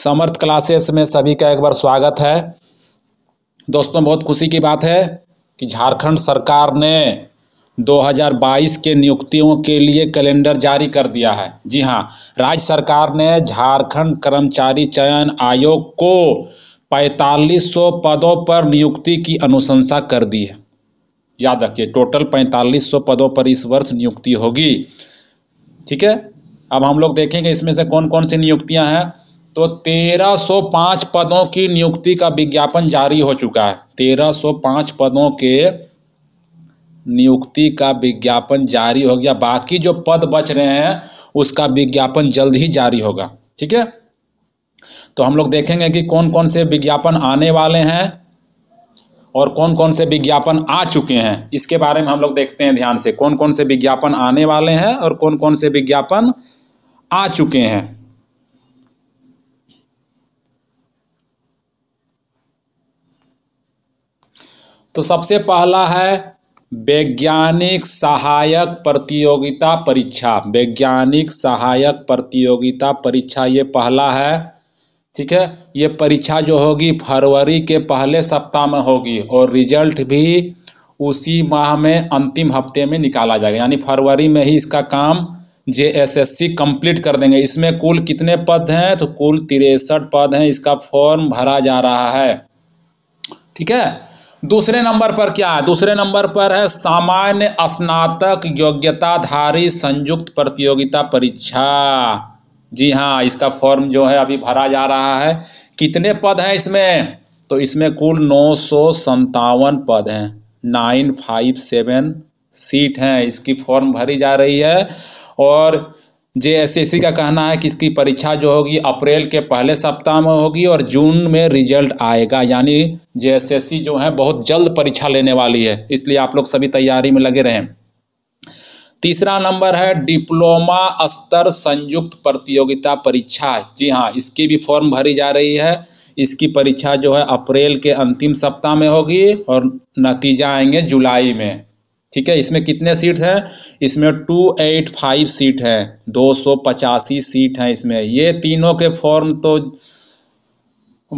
समर्थ classes में सभी का एक बार स्वागत है दोस्तों बहुत खुशी की बात है कि झारखंड सरकार ने 2022 के नियुक्तियों के लिए कैलेंडर जारी कर दिया है जी हाँ राज्य सरकार ने झारखंड कर्मचारी चयन आयोग को 4500 पदों पर नियुक्ति की अनुशंसा कर दी है याद रखिए टोटल 4500 पदों पर इस वर्ष नियुक्ति होगी ठीक है अब हम लोग देखेंगे इसमें से कौन कौन सी नियुक्तियां हैं तो 1305 पदों की नियुक्ति का विज्ञापन जारी हो चुका है 1305 पदों के नियुक्ति का विज्ञापन जारी हो गया बाकी जो पद बच रहे हैं उसका विज्ञापन जल्द ही जारी होगा ठीक है तो हम लोग देखेंगे कि कौन कौन से विज्ञापन आने वाले हैं और कौन कौन से विज्ञापन आ चुके हैं इसके बारे में हम लोग देखते हैं ध्यान से कौन कौन से विज्ञापन आने वाले हैं और कौन कौन से विज्ञापन आ चुके हैं तो सबसे पहला है वैज्ञानिक सहायक प्रतियोगिता परीक्षा वैज्ञानिक सहायक प्रतियोगिता परीक्षा ये पहला है ठीक है ये परीक्षा जो होगी फरवरी के पहले सप्ताह में होगी और रिजल्ट भी उसी माह में अंतिम हफ्ते में निकाला जाएगा यानी फरवरी में ही इसका काम J S S C complete कर देंगे इसमें कुल कितने पद हैं तो कुल तिरसठ पद हैं इसका फॉर्म भरा जा रहा है ठीक है दूसरे नंबर पर क्या है दूसरे नंबर पर है सामान्य स्नातक योग्यताधारी संयुक्त प्रतियोगिता परीक्षा जी हाँ इसका फॉर्म जो है अभी भरा जा रहा है कितने पद हैं इसमें तो इसमें कुल नौ सौ संतावन पद हैं नाइन फाइव सेवन सीट हैं इसकी फॉर्म भरी जा रही है और जे का कहना है कि इसकी परीक्षा जो होगी अप्रैल के पहले सप्ताह में होगी और जून में रिजल्ट आएगा यानी जे जो है बहुत जल्द परीक्षा लेने वाली है इसलिए आप लोग सभी तैयारी में लगे रहें तीसरा नंबर है डिप्लोमा स्तर संयुक्त प्रतियोगिता परीक्षा जी हाँ इसकी भी फॉर्म भरी जा रही है इसकी परीक्षा जो है अप्रैल के अंतिम सप्ताह में होगी और नतीजा आएंगे जुलाई में ठीक है इसमें कितने सीट हैं इसमें टू एट फाइव सीट हैं दो सौ पचासी सीट हैं इसमें ये तीनों के फॉर्म तो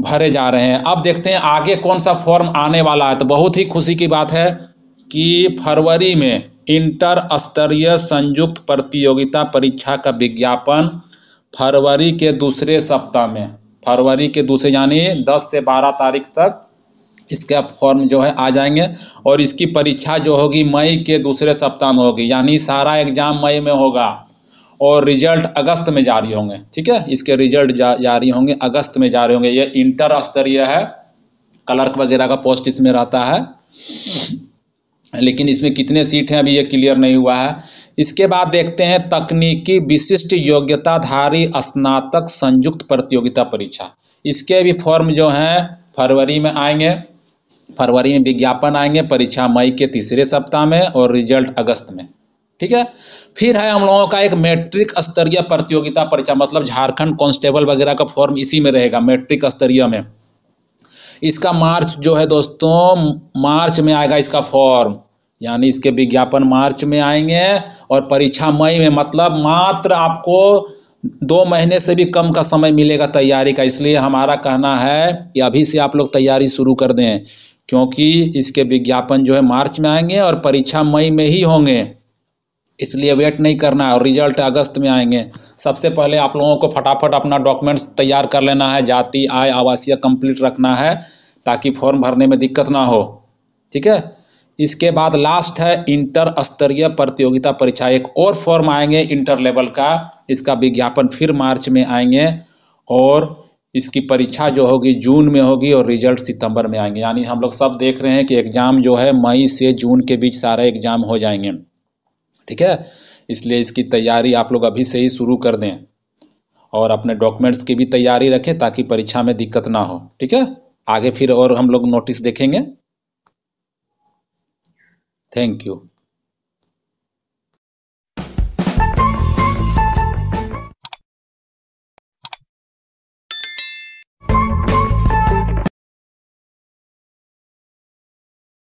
भरे जा रहे हैं अब देखते हैं आगे कौन सा फॉर्म आने वाला है तो बहुत ही खुशी की बात है कि फरवरी में इंटर स्तरीय संयुक्त प्रतियोगिता परीक्षा का विज्ञापन फरवरी के दूसरे सप्ताह में फरवरी के दूसरे यानी 10 से 12 तारीख तक इसका फॉर्म जो है आ जाएंगे और इसकी परीक्षा जो होगी मई के दूसरे सप्ताह में होगी यानी सारा एग्ज़ाम मई में होगा और रिजल्ट अगस्त में जारी होंगे ठीक है इसके रिजल्ट जा, जारी होंगे अगस्त में जारी होंगे ये इंटर स्तरीय है क्लर्क वगैरह का पोस्ट इसमें रहता है लेकिन इसमें कितने सीट हैं अभी ये क्लियर नहीं हुआ है इसके बाद देखते हैं तकनीकी विशिष्ट योग्यताधारी स्नातक संयुक्त प्रतियोगिता परीक्षा इसके भी फॉर्म जो हैं फरवरी में आएंगे फरवरी में विज्ञापन आएंगे परीक्षा मई के तीसरे सप्ताह में और रिजल्ट अगस्त में ठीक है फिर है हम लोगों का एक मैट्रिक स्तरीय प्रतियोगिता परीक्षा मतलब झारखंड कांस्टेबल वगैरह का फॉर्म इसी में रहेगा मैट्रिक स्तरीय में इसका मार्च जो है दोस्तों मार्च में आएगा इसका फॉर्म यानी इसके विज्ञापन मार्च में आएंगे और परीक्षा मई में मतलब मात्र आपको दो महीने से भी कम का समय मिलेगा तैयारी का इसलिए हमारा कहना है कि अभी से आप लोग तैयारी शुरू कर दें क्योंकि इसके विज्ञापन जो है मार्च में आएंगे और परीक्षा मई में ही होंगे इसलिए वेट नहीं करना है और रिजल्ट अगस्त में आएंगे सबसे पहले आप लोगों को फटाफट अपना डॉक्यूमेंट्स तैयार कर लेना है जाति आय आवासीय कंप्लीट रखना है ताकि फॉर्म भरने में दिक्कत ना हो ठीक है इसके बाद लास्ट है इंटर स्तरीय प्रतियोगिता परीक्षा एक और फॉर्म आएंगे इंटर लेवल का इसका विज्ञापन फिर मार्च में आएंगे और इसकी परीक्षा जो होगी जून में होगी और रिजल्ट सितंबर में आएंगे यानी हम लोग सब देख रहे हैं कि एग्ज़ाम जो है मई से जून के बीच सारे एग्ज़ाम हो जाएंगे ठीक है इसलिए इसकी तैयारी आप लोग अभी से ही शुरू कर दें और अपने डॉक्यूमेंट्स की भी तैयारी रखें ताकि परीक्षा में दिक्कत ना हो ठीक है आगे फिर और हम लोग नोटिस देखेंगे थैंक यू